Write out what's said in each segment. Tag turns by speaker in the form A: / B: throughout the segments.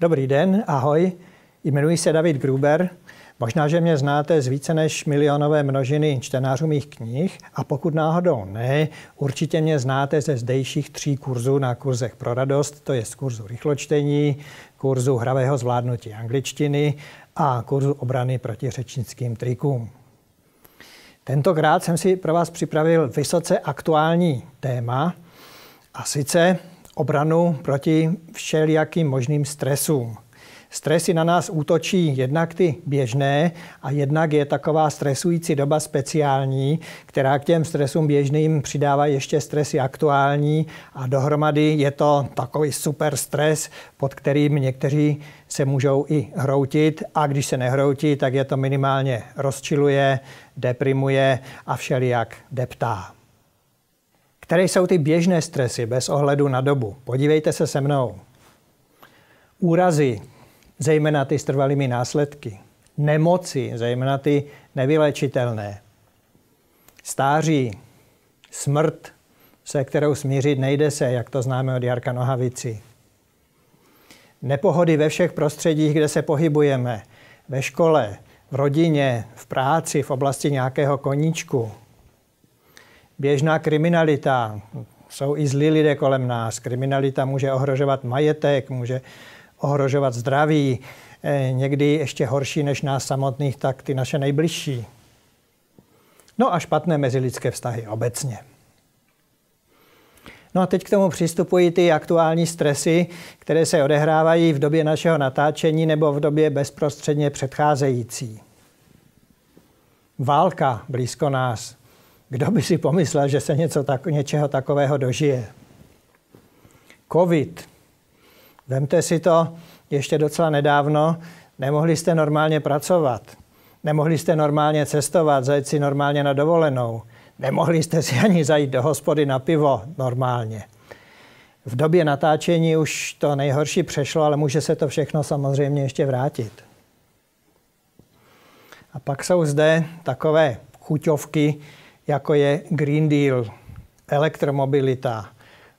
A: Dobrý den, ahoj. Jmenuji se David Gruber. Možná, že mě znáte z více než milionové množiny čtenářů mých knih a pokud náhodou ne, určitě mě znáte ze zdejších tří kurzů na kurzech pro radost, to je z kurzu rychločtení, kurzu hravého zvládnutí angličtiny a kurzu obrany proti řečnickým trikům. Tentokrát jsem si pro vás připravil vysoce aktuální téma, a sice obranu proti všelijakým možným stresům. Stresy na nás útočí jednak ty běžné a jednak je taková stresující doba speciální, která k těm stresům běžným přidává ještě stresy aktuální a dohromady je to takový super stres, pod kterým někteří se můžou i hroutit a když se nehroutí, tak je to minimálně rozčiluje, deprimuje a všelijak deptá. Které jsou ty běžné stresy bez ohledu na dobu? Podívejte se se mnou. Úrazy, zejména ty s trvalými následky. Nemoci, zejména ty nevylečitelné. Stáří, smrt, se kterou smířit nejde se, jak to známe od Jarka Nohavici. Nepohody ve všech prostředích, kde se pohybujeme. Ve škole, v rodině, v práci, v oblasti nějakého koníčku, běžná kriminalita. Jsou i zlí lidé kolem nás. Kriminalita může ohrožovat majetek, může ohrožovat zdraví. Eh, někdy ještě horší než nás samotných, tak ty naše nejbližší. No a špatné mezilidské vztahy obecně. No a teď k tomu přistupují ty aktuální stresy, které se odehrávají v době našeho natáčení nebo v době bezprostředně předcházející. Válka blízko nás, kdo by si pomyslel, že se něco tak, něčeho takového dožije? COVID. Vemte si to ještě docela nedávno. Nemohli jste normálně pracovat. Nemohli jste normálně cestovat, zajít si normálně na dovolenou. Nemohli jste si ani zajít do hospody na pivo normálně. V době natáčení už to nejhorší přešlo, ale může se to všechno samozřejmě ještě vrátit. A pak jsou zde takové chuťovky, jako je Green Deal, elektromobilita,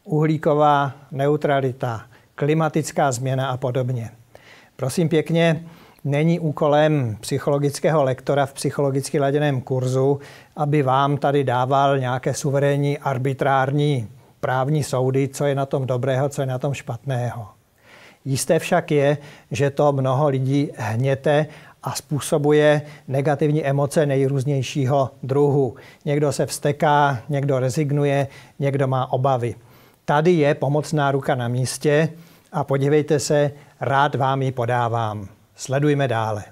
A: uhlíková neutralita, klimatická změna a podobně. Prosím pěkně, není úkolem psychologického lektora v psychologicky laděném kurzu, aby vám tady dával nějaké suverénní arbitrární právní soudy, co je na tom dobrého, co je na tom špatného. Jisté však je, že to mnoho lidí hněte a způsobuje negativní emoce nejrůznějšího druhu. Někdo se vsteká, někdo rezignuje, někdo má obavy. Tady je pomocná ruka na místě a podívejte se, rád vám ji podávám. Sledujme dále.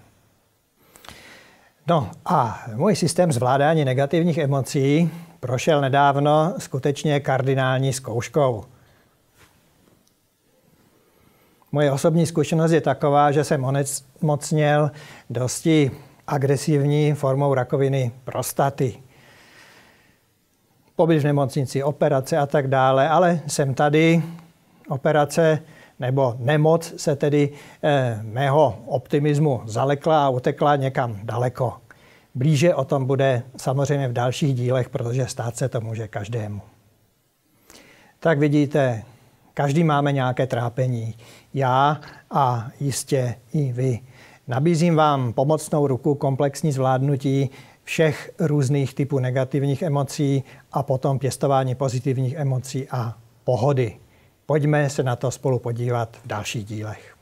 A: No a můj systém zvládání negativních emocí prošel nedávno skutečně kardinální zkouškou. Moje osobní zkušenost je taková, že jsem onemocněl dosti agresivní formou rakoviny prostaty. Pobyt v nemocnici, operace a tak dále, ale jsem tady, operace nebo nemoc se tedy eh, mého optimismu zalekla a utekla někam daleko. Blíže o tom bude samozřejmě v dalších dílech, protože stát se to může každému. Tak vidíte, Každý máme nějaké trápení. Já a jistě i vy. Nabízím vám pomocnou ruku komplexní zvládnutí všech různých typů negativních emocí a potom pěstování pozitivních emocí a pohody. Pojďme se na to spolu podívat v dalších dílech.